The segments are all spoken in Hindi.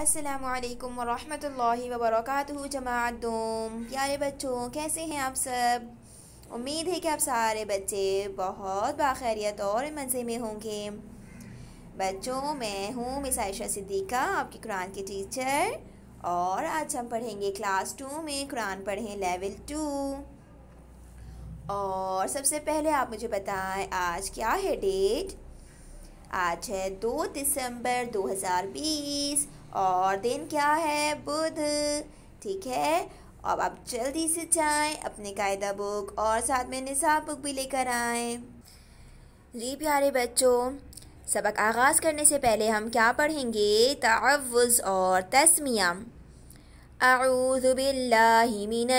असलकम वरहमल वबरक जमात दोम प्यारे बच्चों कैसे हैं आप सब उम्मीद है कि आप सारे बच्चे बहुत बाखैरियत और मज़े में होंगे बच्चों मैं हूँ मिस आयशा सिद्दीका आपकी कुरान की टीचर और आज हम पढ़ेंगे क्लास टू में कुरान पढ़ें लेवल टू और सबसे पहले आप मुझे बताएं आज क्या है डेट आज है दो दिसंबर बीस और दिन क्या है बुध ठीक है अब आप जल्दी से जाएं अपने कायदा बुक और साथ में निसाब बुक भी लेकर आएं जी प्यारे बच्चों सबक आगाज़ करने से पहले हम क्या पढ़ेंगे तवज़ और तस्मिया الرحمن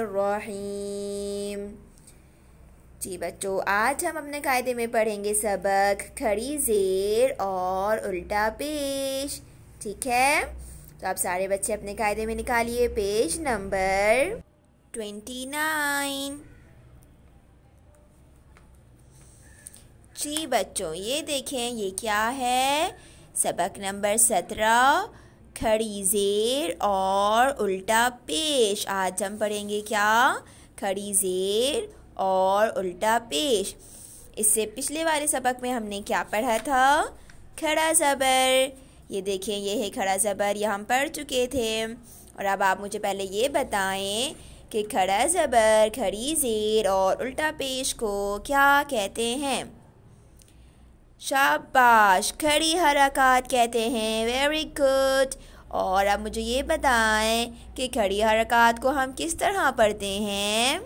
الرحيم जी बच्चों आज हम अपने कायदे में पढ़ेंगे सबक खड़ी जेर और उल्टा पेश ठीक है तो आप सारे बच्चे अपने कायदे में निकालिए पेज नंबर ट्वेंटी नाइन जी बच्चों ये देखें ये क्या है सबक नंबर सत्रह खड़ी जेर और उल्टा पेश आज हम पढ़ेंगे क्या खड़ी जेर और उल्टा पेश इससे पिछले वाले सबक में हमने क्या पढ़ा था खड़ा ज़बर ये देखें ये है खड़ा ज़बर ये हम पढ़ चुके थे और अब आप मुझे पहले ये बताएं कि खड़ा ज़बर खड़ी ज़ेर और उल्टा पेश को क्या कहते हैं शाबाश खड़ी हरकत कहते हैं वेरी गुड और अब मुझे ये बताएं कि खड़ी हरकत को हम किस तरह पढ़ते हैं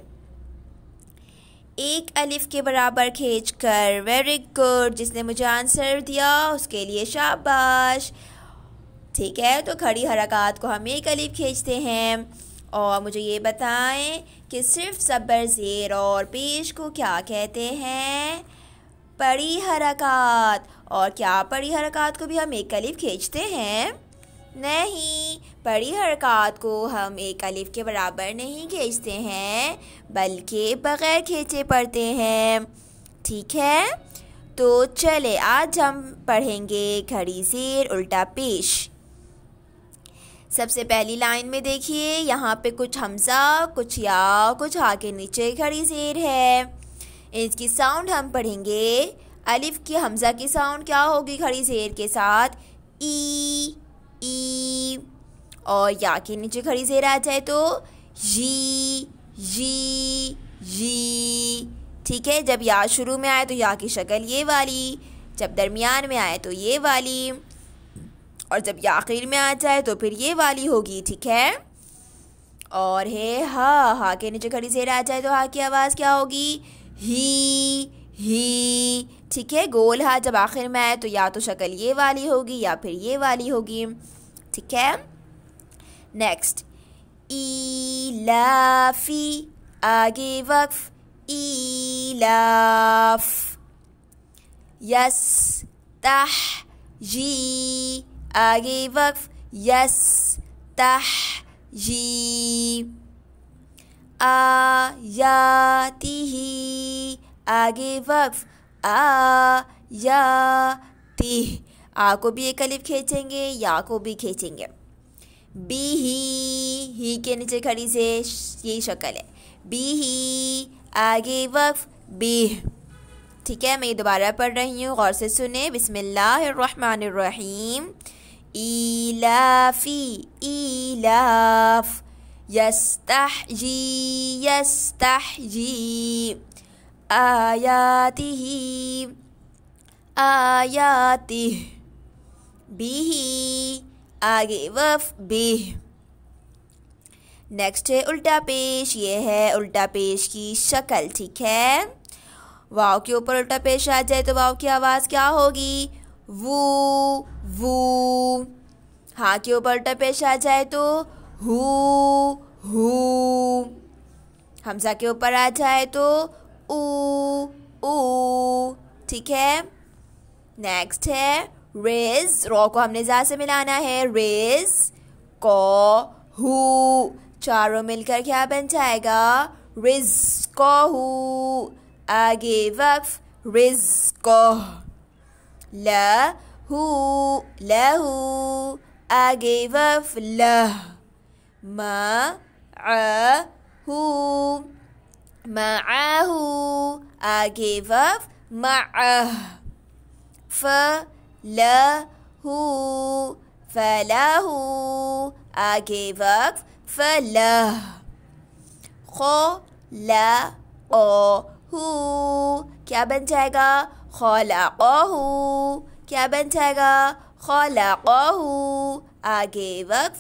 एक अलिफ के बराबर खींच कर वेरी गुड जिसने मुझे आंसर दिया उसके लिए शाबाश ठीक है तो खड़ी हरकत को हम एक अलिफ खींचते हैं और मुझे ये बताएं कि सिर्फ सबर ज़ेर और पेश को क्या कहते हैं पड़ी हरकत और क्या पड़ी हरकत को भी हम एक अलिफ खींचते हैं नहीं बड़ी हरकत को हम एक अलिफ के बराबर नहीं खींचते हैं बल्कि बग़ैर खींचे पढ़ते हैं ठीक है तो चले आज हम पढ़ेंगे घड़ी जेर उल्टा पेश सबसे पहली लाइन में देखिए यहाँ पे कुछ हमजा कुछ या कुछ हा के नीचे घड़ी जेर है इसकी साउंड हम पढ़ेंगे अलिफ की हमजा की साउंड क्या होगी घड़ी जेर के साथ ई ई और या के नीचे खड़ी से आ जाए तो जी जी जी ठीक है जब या शुरू में आए तो या की शक्ल ये वाली जब दरमियान में आए तो ये वाली और जब या आखिर में आ जाए तो फिर ये वाली होगी ठीक है और है हा हा के नीचे खड़ी जेर आ जाए तो हा की आवाज़ क्या होगी ही ही ठीक है गोल हा जब आखिर में आए तो या तो शक्ल ये वाली होगी या फिर ये वाली होगी ठीक है नेक्स्ट ईलाफी आगे वक्फ ईलाफ यस तह जी आगे वक्फ Yes. तह जी Ayatihi. आगे वक्फ आयाती आ को भी एक अलिफ खींचेंगे या को भी खींचेंगे बी ही ही के नीचे खड़ी से यही शक्ल है बी ही आगे वक्फ बी ठीक है मैं ये दोबारा पढ़ रही हूँ गौर से सुने बिसमीम ईलाफ़ी ईलाफ़ यस्तहजी यस्तहजी आयाति आयाति बिही आगे वफ बी नेक्स्ट है उल्टा पेश ये है उल्टा पेश की शक्ल ठीक है वाव के ऊपर उल्टा पेश आ जाए तो वाव की आवाज़ क्या होगी वो वो हाँ के ऊपर उल्टा पेश आ जाए तो हु हु हमजा के ऊपर आ जाए तो ऊ ऊ ठीक है नेक्स्ट है रेज रॉ को हमने जा से मिलाना है रेज को हु चारों मिलकर क्या बन जाएगा रिज को हु आगे वक्फ रिज को लहू लहू आगे वफ ल मू हु आगे वफ म फ lahu falahu I gave up falah खलक़हू क्या बन जाएगा खलक़हू क्या बन जाएगा खलक़हू I gave up.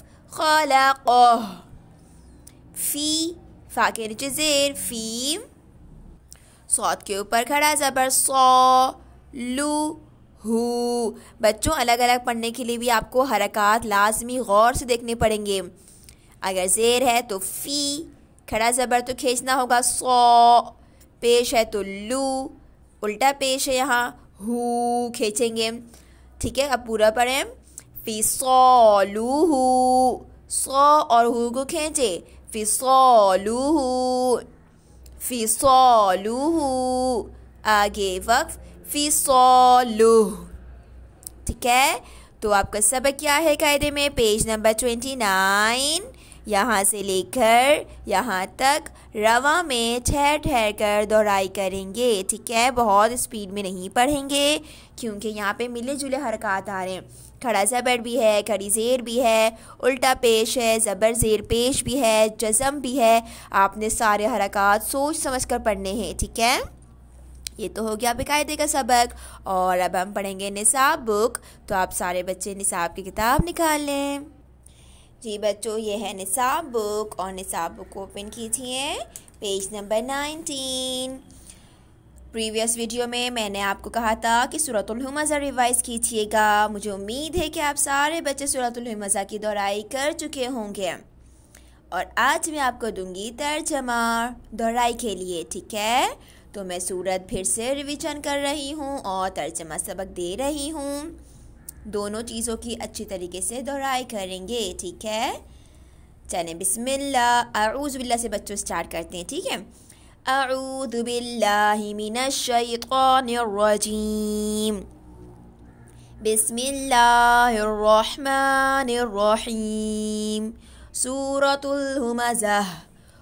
फ़ी फ़ा के नीचे ज़ेर फ़ीम सौत के ऊपर खड़ा ज़बर सौ Lu. हु बच्चों अलग अलग पढ़ने के लिए भी आपको हरकत लाजमी गौर से देखने पड़ेंगे अगर जेर है तो फ़ी खड़ा ज़बर तो खींचना होगा सौ पेश है तो लू उल्टा पेश है यहाँ हु खींचेंगे ठीक है अब पूरा पढ़ें फ़ी सौ लू हु सौ और हु को खींचे फ़ी सौ लू हु फ़ी सौ लू हु आगे वक्फ़ फिसोलो ठीक है तो आपका सबक क्या है कायदे में पेज नंबर ट्वेंटी नाइन यहाँ से लेकर यहाँ तक रवा में ठहर ठहर कर दोहराई करेंगे ठीक है बहुत स्पीड में नहीं पढ़ेंगे क्योंकि यहाँ पे मिले जुले हरकत आ रहे हैं खड़ा ज़बर भी है खड़ी ज़ेर भी है उल्टा पेश है ज़बर ज़ेर पेश भी है जज़म भी है आपने सारे हरकत सोच समझ कर पढ़ने हैं ठीक है ये तो हो गया बेकायदे का सबक और अब हम पढ़ेंगे निसाब बुक तो आप सारे बच्चे निसाब की किताब निकाल लें जी बच्चों ये है निसाब बुक और निसाब बुक ओपन कीजिए page number nineteen previous video में मैंने आपको कहा था कि सूरतुलमज़ा रिवाइज़ कीजिएगा मुझे उम्मीद है कि आप सारे बच्चे सूरतुलमज़ा की दोहराई कर चुके होंगे और आज मैं आपको दूंगी तर्जमा दोहराई के लिए ठीक है तो मैं सूरत फिर से रिविजन कर रही हूँ और तर्जमा सबक दे रही हूँ दोनों चीज़ों की अच्छी तरीके से दोहराई करेंगे ठीक है चले बिस्मिल्ला आऊज़ बिल्ला से बच्चों स्टार्ट करते हैं ठीक है أعوذ بالله من الشيطان الرجيم بسم الله الرحمن الرحيم سورة الهمزة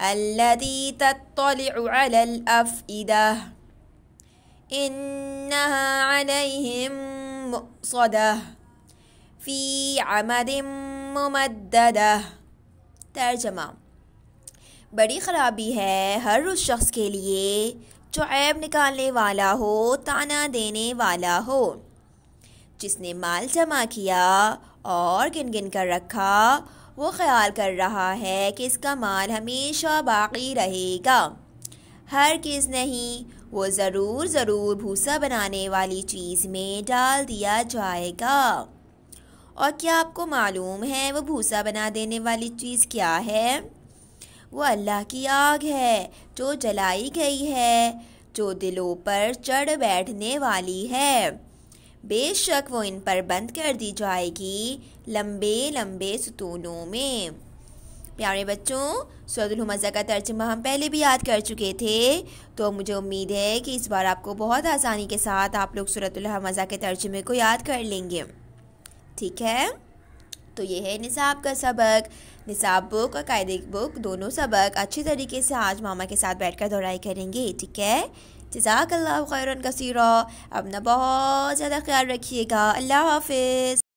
الذي تطلع على الأفئدة إنها عليهم مؤصدة في عمد ممددة ترجمة بڑی خرابی ہے ہر اس شخص کے لیے جو عیب نکالنے والا ہو تانا دینے والا ہو جس نے مال جمع کیا اور گن گن کر رکھا वो ख्याल कर रहा है कि इसका माल हमेशा बाकी रहेगा हर किस नहीं वो ज़रूर ज़रूर भूसा बनाने वाली चीज़ में डाल दिया जाएगा और क्या आपको मालूम है वो भूसा बना देने वाली चीज़ क्या है वो अल्लाह की आग है जो जलाई गई है जो दिलों पर चढ़ बैठने वाली है बेशक वो इन पर बंद कर दी जाएगी लंबे लंबे सुतूनों में प्यारे बच्चों सूरतुल मज़ा का तर्जमा हम पहले भी याद कर चुके थे तो मुझे उम्मीद है कि इस बार आपको बहुत आसानी के साथ आप लोग सूरत मज़ा के तर्जमे को याद कर लेंगे ठीक है तो ये है निसाब का सबक निसाब बुक और कायदे बुक दोनों सबक अच्छे तरीके से आज मामा के साथ बैठकर दोहराई करेंगे ठीक है जजाकल्ला खैरन कसीरा अपना बहुत ज़्यादा ख्याल रखिएगा अल्लाह हाफिज़